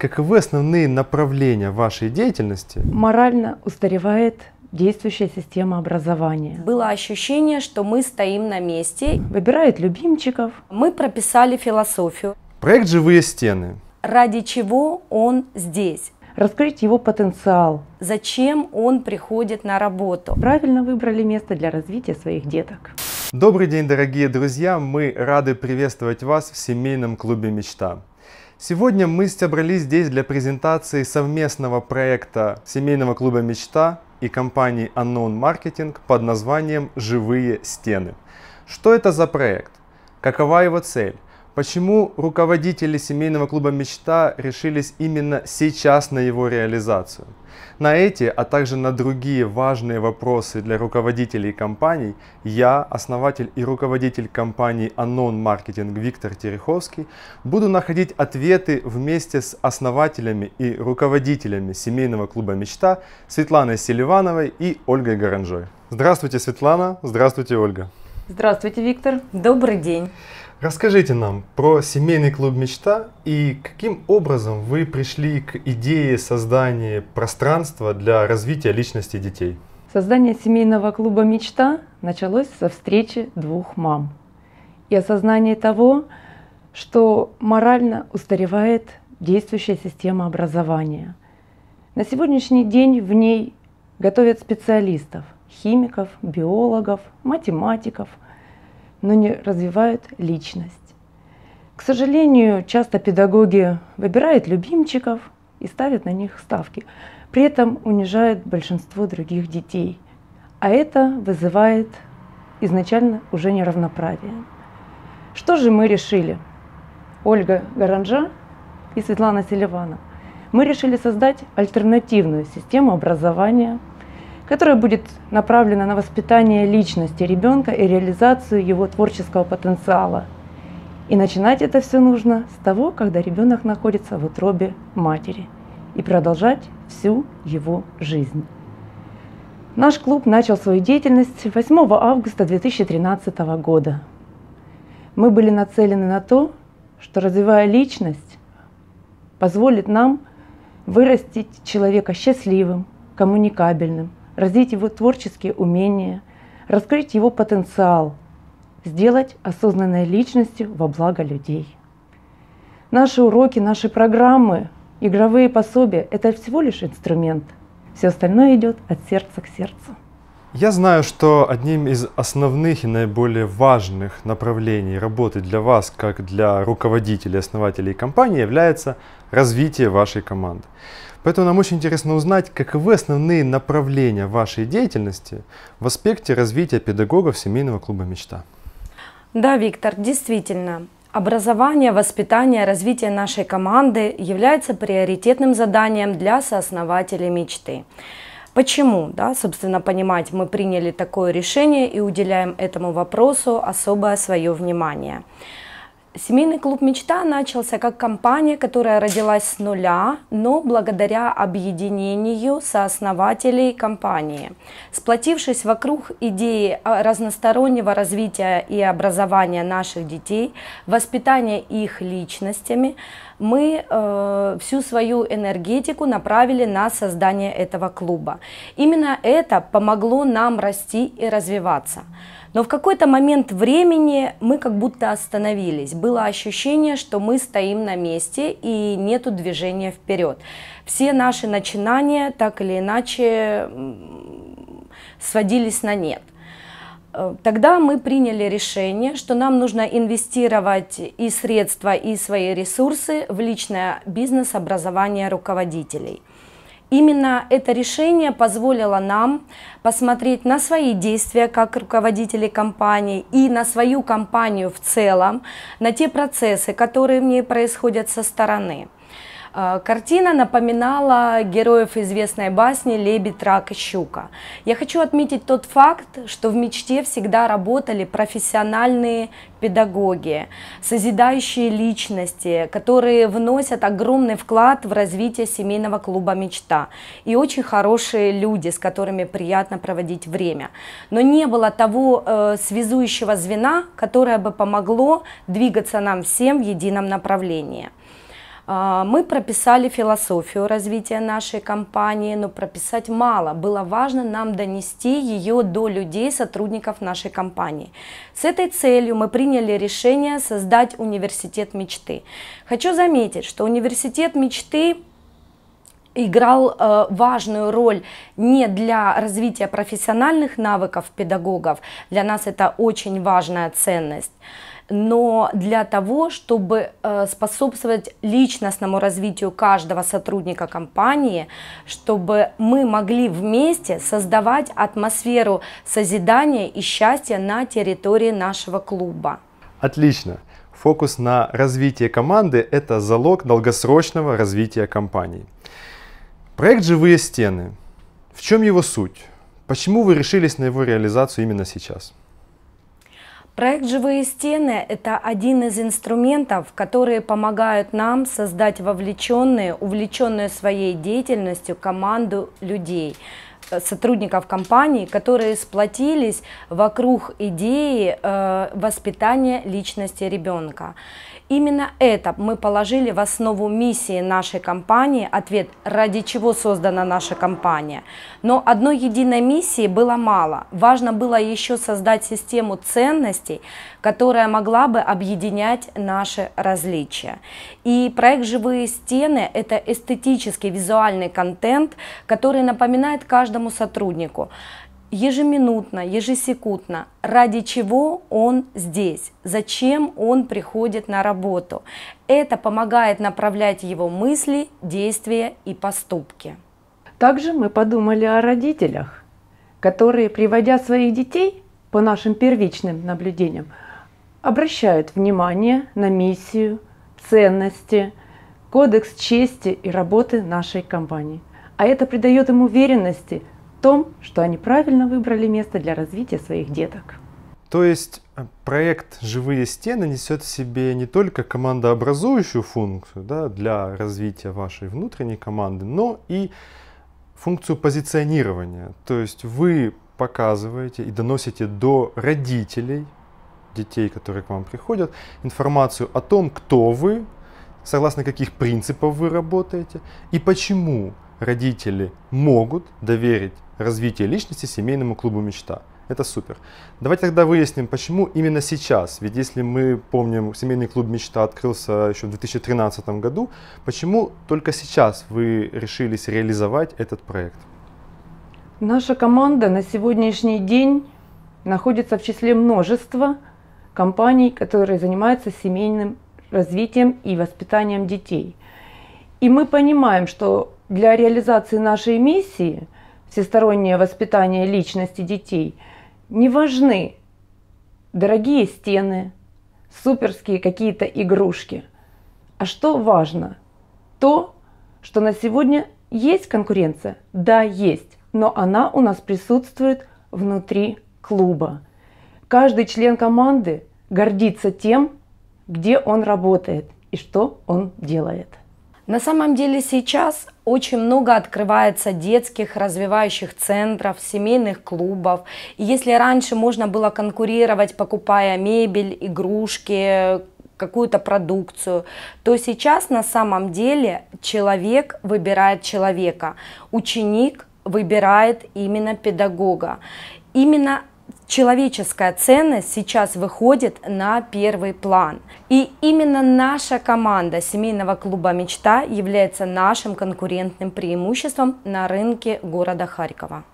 Каковы основные направления вашей деятельности? Морально устаревает действующая система образования. Было ощущение, что мы стоим на месте. Выбирает любимчиков. Мы прописали философию. Проект «Живые стены». Ради чего он здесь? Раскрыть его потенциал. Зачем он приходит на работу? Правильно выбрали место для развития своих деток. Добрый день, дорогие друзья! Мы рады приветствовать вас в семейном клубе «Мечта». Сегодня мы собрались здесь для презентации совместного проекта семейного клуба «Мечта» и компании Unknown Marketing под названием «Живые стены». Что это за проект? Какова его цель? Почему руководители семейного клуба «Мечта» решились именно сейчас на его реализацию? На эти, а также на другие важные вопросы для руководителей компаний я, основатель и руководитель компании «Анон Маркетинг» Виктор Тереховский, буду находить ответы вместе с основателями и руководителями семейного клуба «Мечта» Светланой Селивановой и Ольгой Гаранжой. Здравствуйте, Светлана. Здравствуйте, Ольга. Здравствуйте, Виктор. Добрый день. Расскажите нам про семейный клуб «Мечта» и каким образом вы пришли к идее создания пространства для развития личности детей. Создание семейного клуба «Мечта» началось со встречи двух мам и осознания того, что морально устаревает действующая система образования. На сегодняшний день в ней готовят специалистов, химиков, биологов, математиков – но не развивают личность. К сожалению, часто педагоги выбирают любимчиков и ставят на них ставки, при этом унижают большинство других детей. А это вызывает изначально уже неравноправие. Что же мы решили? Ольга Гаранжа и Светлана Селиванова мы решили создать альтернативную систему образования которая будет направлена на воспитание личности ребенка и реализацию его творческого потенциала. И начинать это все нужно с того, когда ребенок находится в утробе матери, и продолжать всю его жизнь. Наш клуб начал свою деятельность 8 августа 2013 года. Мы были нацелены на то, что развивая личность, позволит нам вырастить человека счастливым, коммуникабельным, развить его творческие умения, раскрыть его потенциал, сделать осознанной личностью во благо людей. Наши уроки, наши программы, игровые пособия – это всего лишь инструмент. Все остальное идет от сердца к сердцу. Я знаю, что одним из основных и наиболее важных направлений работы для вас, как для руководителей, основателей компании, является развитие вашей команды. Поэтому нам очень интересно узнать, каковы основные направления вашей деятельности в аспекте развития педагогов семейного клуба «Мечта». Да, Виктор, действительно, Образование, воспитание, развитие нашей команды является приоритетным заданием для сооснователей мечты. Почему, да, собственно, понимать, мы приняли такое решение и уделяем этому вопросу особое свое внимание. Семейный клуб «Мечта» начался как компания, которая родилась с нуля, но благодаря объединению сооснователей компании. Сплотившись вокруг идеи разностороннего развития и образования наших детей, воспитания их личностями, мы э, всю свою энергетику направили на создание этого клуба. Именно это помогло нам расти и развиваться. Но в какой-то момент времени мы как будто остановились. Было ощущение, что мы стоим на месте и нету движения вперед. Все наши начинания так или иначе сводились на нет – Э, тогда мы приняли решение, что нам нужно инвестировать и средства, и свои ресурсы в личное бизнес-образование руководителей. Именно это решение позволило нам посмотреть на свои действия как руководители компании и на свою компанию в целом, на те процессы, которые в ней происходят со стороны – Э, картина напоминала героев известной басни «Лебедь, рак и щука». Я хочу отметить тот факт, что в «Мечте» всегда работали профессиональные педагоги, созидающие личности, которые вносят огромный вклад в развитие семейного клуба «Мечта». И очень хорошие люди, с которыми приятно проводить время. Но не было того э, связующего звена, которое бы помогло двигаться нам всем в едином направлении. А, мы прописали философию развития нашей компании, но прописать мало. Было важно нам донести ее до людей, сотрудников нашей компании. С этой целью мы приняли решение создать университет мечты. Хочу заметить, что университет мечты играл э, важную роль не для развития профессиональных навыков педагогов, для нас это очень важная ценность, но для того, чтобы э, способствовать личностному развитию каждого сотрудника компании, чтобы мы могли вместе создавать атмосферу созидания и счастья на территории нашего клуба. Отлично. Фокус на развитие команды – это залог долгосрочного развития компании. Проект «Живые стены». В чем его суть? Почему вы решились на его реализацию именно сейчас? Проект «Живые стены» – это один из инструментов, которые помогают нам создать вовлеченную, увлеченную своей деятельностью команду людей, э, сотрудников компании, которые сплотились вокруг идеи э, воспитания личности ребенка. Именно это мы положили в основу миссии нашей компании, ответ, ради чего создана наша компания. Но одной единой миссии было мало. Важно было еще создать систему ценностей, которая могла бы объединять наши различия. И проект «Живые стены» — это эстетический визуальный контент, который напоминает каждому сотруднику ежеминутно, ежесекундно, ради чего он здесь, зачем он приходит на работу. Это помогает направлять его мысли, действия и поступки. Также мы подумали о родителях, которые, приводя своих детей, по нашим первичным наблюдениям, обращают внимание на миссию, ценности, кодекс чести и работы нашей компании. А это придает им уверенности – том, что они правильно выбрали место для развития своих деток. То есть э, проект «Живые стены» несет в себе не только командообразующую функцию да, для развития вашей внутренней команды, но и функцию позиционирования. То есть вы показываете и доносите до родителей детей, которые к вам приходят, информацию о том, кто вы, согласно каких принципов вы работаете и почему родители могут доверить развитие личности семейному клубу «Мечта». Это супер. Давайте тогда выясним, почему именно сейчас. Ведь если мы помним, семейный клуб «Мечта» открылся еще в 2013 году, почему только сейчас вы решились реализовать этот проект? Наша команда на сегодняшний день находится в числе множества компаний, которые занимаются семейным развитием и воспитанием детей. И мы понимаем, что для реализации нашей миссии всестороннее воспитание личности детей не важны дорогие стены, суперские какие-то игрушки. А что важно? То, что на сегодня есть конкуренция? Да, есть, но она у нас присутствует внутри клуба. Каждый член команды гордится тем, где он работает и что он делает. На самом деле сейчас очень много открывается детских развивающих центров, семейных клубов. И если раньше можно было конкурировать, покупая мебель, игрушки, какую-то продукцию, то сейчас на самом деле человек выбирает человека, ученик выбирает именно педагога. Именно человеческая ценность сейчас выходит на первый план. И именно наша команда семейного клуба «Мечта» является нашим конкурентным преимуществом на рынке города Харькова.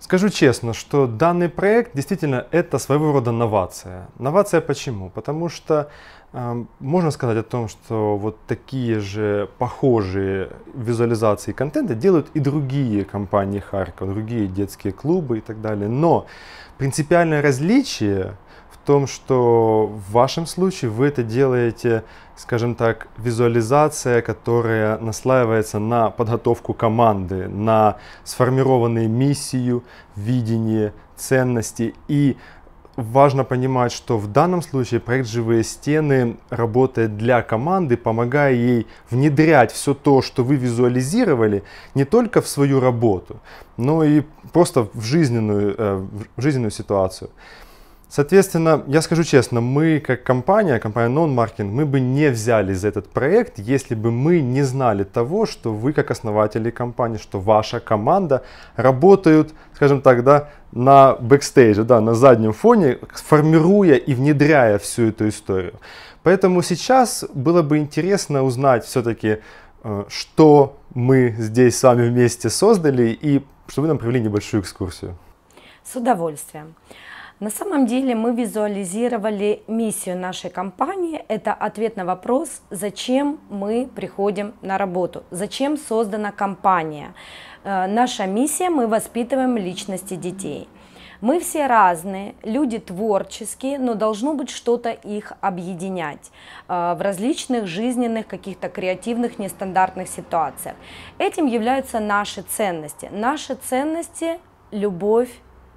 Скажу честно, что данный проект действительно это своего рода новация. Новация почему? Потому что можно сказать о том, что вот такие же похожие визуализации контента делают и другие компании Харькова, другие детские клубы и так далее. Но принципиальное различие в том, что в вашем случае вы это делаете, скажем так, визуализация, которая наслаивается на подготовку команды, на сформированную миссию, видение, ценности и важно понимать, что в данном случае проект «Живые стены» работает для команды, помогая ей внедрять все то, что вы визуализировали, не только в свою работу, но и просто в жизненную, э, в жизненную ситуацию. Соответственно, я скажу честно, мы как компания, компания Non-Marketing, мы бы не взяли за этот проект, если бы мы не знали того, что вы как основатели компании, что ваша команда работают, скажем так, да, на бэкстейже, да, на заднем фоне, формируя и внедряя всю эту историю. Поэтому сейчас было бы интересно узнать все-таки, э, что мы здесь с вами вместе создали и чтобы вы нам провели небольшую экскурсию. С удовольствием. На самом деле мы визуализировали миссию нашей компании. Это ответ на вопрос, зачем мы приходим на работу, зачем создана компания. Э, наша миссия – мы воспитываем личности детей. Мы все разные, люди творческие, но должно быть что-то их объединять э, в различных жизненных, каких-то креативных, нестандартных ситуациях. Этим являются наши ценности. Наши ценности – любовь,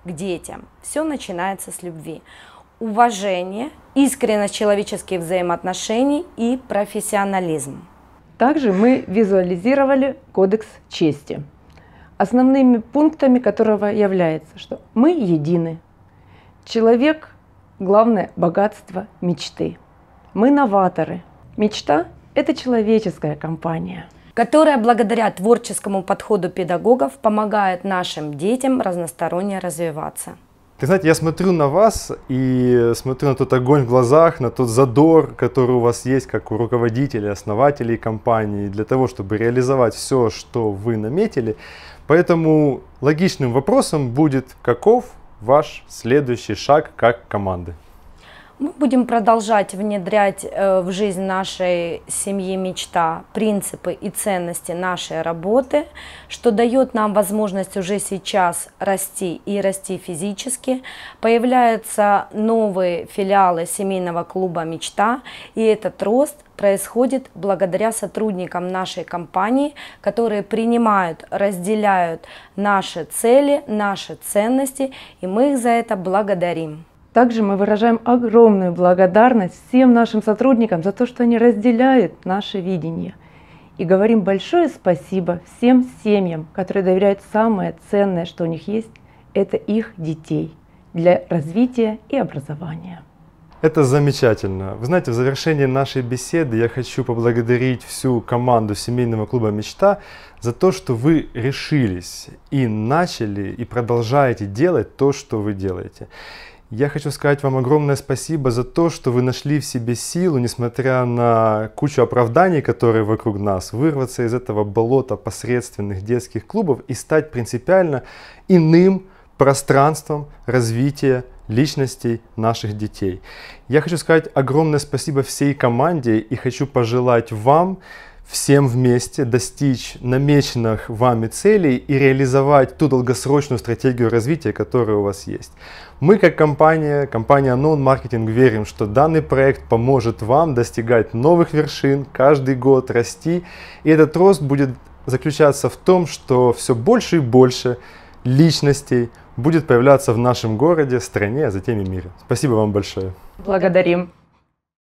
к детям. Все начинается с любви. Уважение, искренность человеческих взаимоотношений и профессионализм. Также мы визуализировали кодекс чести, основными пунктами которого является, что мы едины. Человек – главное богатство мечты. Мы новаторы. Мечта – это человеческая компания которая благодаря творческому подходу педагогов помогает нашим детям разносторонне развиваться. Ты знаете, я смотрю на вас и смотрю на тот огонь в глазах, на тот задор, который у вас есть как у руководителей, основателей компании, для того, чтобы реализовать все, что вы наметили. Поэтому логичным вопросом будет, каков ваш следующий шаг как команды? Мы будем продолжать внедрять э, в жизнь нашей семьи мечта, принципы и ценности нашей работы, что дает нам возможность уже сейчас расти и расти физически. Появляются новые филиалы семейного клуба «Мечта», и этот рост происходит благодаря сотрудникам нашей компании, которые принимают, разделяют наши цели, наши ценности, и мы их за это благодарим. Также мы выражаем огромную благодарность всем нашим сотрудникам за то, что они разделяют наше видение. И говорим большое спасибо всем семьям, которые доверяют самое ценное, что у них есть, это их детей для развития и образования. Это замечательно. Вы знаете, в завершении нашей беседы я хочу поблагодарить всю команду семейного клуба «Мечта» за то, что вы решились и начали, и продолжаете делать то, что вы делаете. Я хочу сказать вам огромное спасибо за то, что вы нашли в себе силу, несмотря на кучу оправданий, которые вокруг нас, вырваться из этого болота посредственных детских клубов и стать принципиально иным пространством развития личностей наших детей. Я хочу сказать огромное спасибо всей команде и хочу пожелать вам всем вместе достичь намеченных вами целей и реализовать ту долгосрочную стратегию развития, которая у вас есть. Мы как компания, компания Non Marketing верим, что данный проект поможет вам достигать новых вершин, каждый год расти. И этот рост будет заключаться в том, что все больше и больше личностей будет появляться в нашем городе, стране, а затем и мире. Спасибо вам большое. Благодарим.